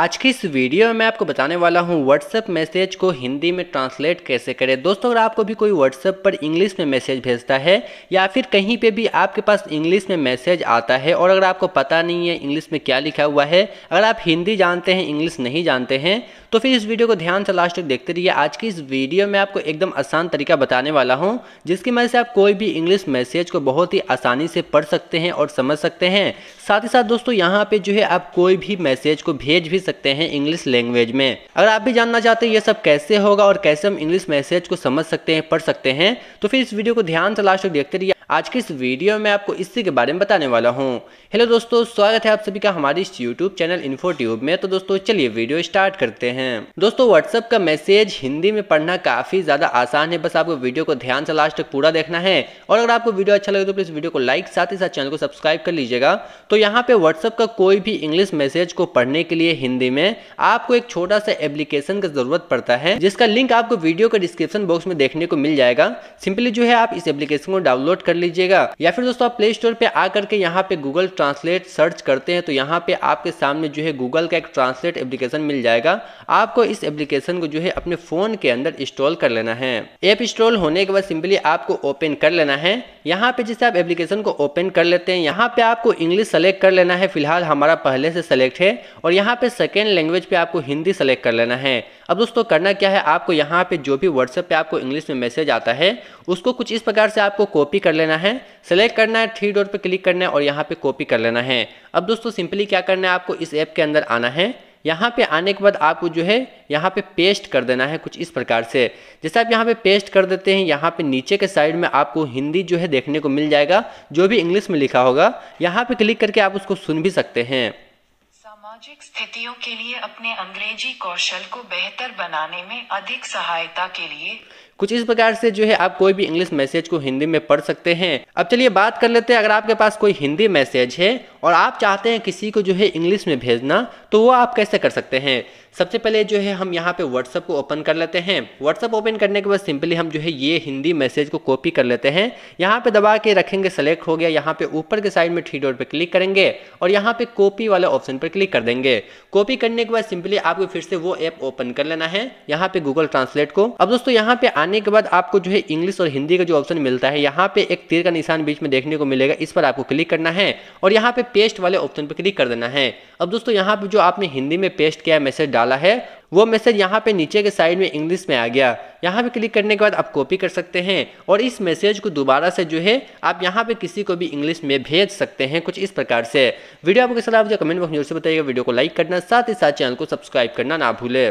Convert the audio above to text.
आज की इस वीडियो में मैं आपको बताने वाला हूं व्हाट्सएप मैसेज को हिंदी में ट्रांसलेट कैसे करें दोस्तों अगर आपको भी कोई व्हाट्सएप पर इंग्लिश में मैसेज भेजता है या फिर कहीं पे भी आपके पास इंग्लिश में मैसेज आता है और अगर आपको पता नहीं है इंग्लिश में क्या लिखा हुआ है अगर आप हिंदी जानते हैं इंग्लिश नहीं जानते हैं तो फिर इस वीडियो को ध्यान से लास्ट तक देखते रहिए आज की इस वीडियो में आपको एकदम आसान तरीका बताने वाला हूँ जिसकी मदद से आप कोई भी इंग्लिश मैसेज को बहुत ही आसानी से पढ़ सकते हैं और समझ सकते हैं साथ ही साथ दोस्तों यहाँ पे जो है आप कोई भी मैसेज को भेज भी सकते हैं इंग्लिश लैंग्वेज में अगर आप भी जानना चाहते हैं ये सब कैसे होगा और कैसे हम इंग्लिश मैसेज को समझ सकते हैं पढ़ सकते हैं तो फिर इस वीडियो को ध्यान से लास्ट तक देखते रहिए आज के इस वीडियो में आपको इसी के बारे में बताने वाला हूँ हेलो दोस्तों स्वागत है आप सभी का हमारे इस यूट्यूब चैनल इन्फो ट्यूब में तो दोस्तों चलिए वीडियो स्टार्ट करते हैं दोस्तों व्हाट्सअप का मैसेज हिंदी में पढ़ना काफ़ी ज़्यादा आसान है बस आपको वीडियो को ध्यान से लास्ट तक पूरा देखना है और अगर आपको वीडियो अच्छा लगे तो प्लीज़ वीडियो को लाइक साथ ही साथ चैनल को सब्सक्राइब कर लीजिएगा तो यहाँ पे व्हाट्सअप का कोई भी इंग्लिश मैसेज को पढ़ने के लिए हिंदी में आपको एक छोटा सा एप्लीकेशन का जरूरत पड़ता है जिसका लिंक आपको वीडियो का डिस्क्रिप्शन बॉक्स में देखने को मिल जाएगा सिंपली जो है आप इस एप्लीकेशन को डाउनलोड कर लीजिएगा या फिर दोस्तों आप प्ले स्टोर पे आकर के यहाँ पे गूगल ट्रांसलेट सर्च करते हैं तो यहाँ पे आपके सामने जो है गूगल का एक ट्रांसलेट एप्लीकेशन मिल जाएगा आपको इस एप्लीकेशन को जो है अपने फोन के अंदर इंस्टॉल कर लेना है ऐप इंस्टॉल होने के बाद सिंपली आपको ओपन कर लेना है यहाँ पे जैसे आप एप्लीकेशन को ओपन कर लेते हैं यहाँ पे आपको इंग्लिश सेलेक्ट कर लेना है फिलहाल हमारा पहले से सेलेक्ट है और यहाँ पे सेकेंड लैंग्वेज पे आपको हिंदी सेलेक्ट कर लेना है अब दोस्तों करना क्या है आपको यहाँ पे जो भी व्हाट्सएप पे आपको इंग्लिश में मैसेज आता है उसको कुछ इस प्रकार से आपको कॉपी कर लेना है सेलेक्ट करना है थ्री डोर पर क्लिक करना है और यहाँ पे कॉपी कर लेना है अब दोस्तों सिंपली क्या करना है आपको इस ऐप के अंदर आना है यहाँ पे आने के बाद आपको जो है यहाँ पे पेस्ट कर देना है कुछ इस प्रकार से जैसे आप यहाँ पे पेस्ट कर देते हैं यहाँ पे नीचे के साइड में आपको हिंदी जो है देखने को मिल जाएगा जो भी इंग्लिश में लिखा होगा यहाँ पे क्लिक करके आप उसको सुन भी सकते हैं सामाजिक स्थितियों के लिए अपने अंग्रेजी कौशल को बेहतर बनाने में अधिक सहायता के लिए कुछ इस प्रकार से जो है आप कोई भी इंग्लिश मैसेज को हिंदी में पढ़ सकते हैं अब चलिए बात कर लेते हैं अगर आपके पास कोई हिंदी मैसेज है और आप चाहते हैं किसी को जो है इंग्लिश में भेजना तो वो आप कैसे कर सकते हैं सबसे पहले जो है हम यहाँ पे व्हाट्सअप को ओपन कर लेते हैं व्हाट्सअप ओपन करने के बाद सिंपली हम जो है ये हिंदी मैसेज को कॉपी कर लेते हैं यहाँ पे दबा के रखेंगे सेलेक्ट हो गया यहाँ पे ऊपर के साइड में थ्री डॉट पे क्लिक करेंगे और यहाँ पे कॉपी वाले ऑप्शन पर क्लिक कर देंगे कॉपी करने के बाद सिंपली आपको फिर से वो ऐप ओपन कर लेना है यहाँ पे गूगल ट्रांसलेट को अब दोस्तों यहाँ पे आने के बाद आपको जो है इंग्लिश और हिंदी का जो ऑप्शन मिलता है यहाँ पे एक तीर का निशान बीच में देखने को मिलेगा इस पर आपको क्लिक करना है और यहाँ पे पेस्ट वाले ऑप्शन पर क्लिक कर देना है अब दोस्तों यहाँ पे जो आपने हिंदी में पेस्ट किया मैसेज डाला है वो मैसेज यहाँ पे नीचे के साइड में इंग्लिश में आ गया यहाँ पे क्लिक करने के बाद आप कॉपी कर सकते हैं और इस मैसेज को दोबारा से जो है आप यहाँ पे किसी को भी इंग्लिश में भेज सकते हैं कुछ इस प्रकार से वीडियो आपको कैसा लगा मुझे कमेंट बॉक्स में जरूर से बताइएगा वीडियो को लाइक करना साथ ही साथ चैनल को सब्सक्राइब करना ना भूले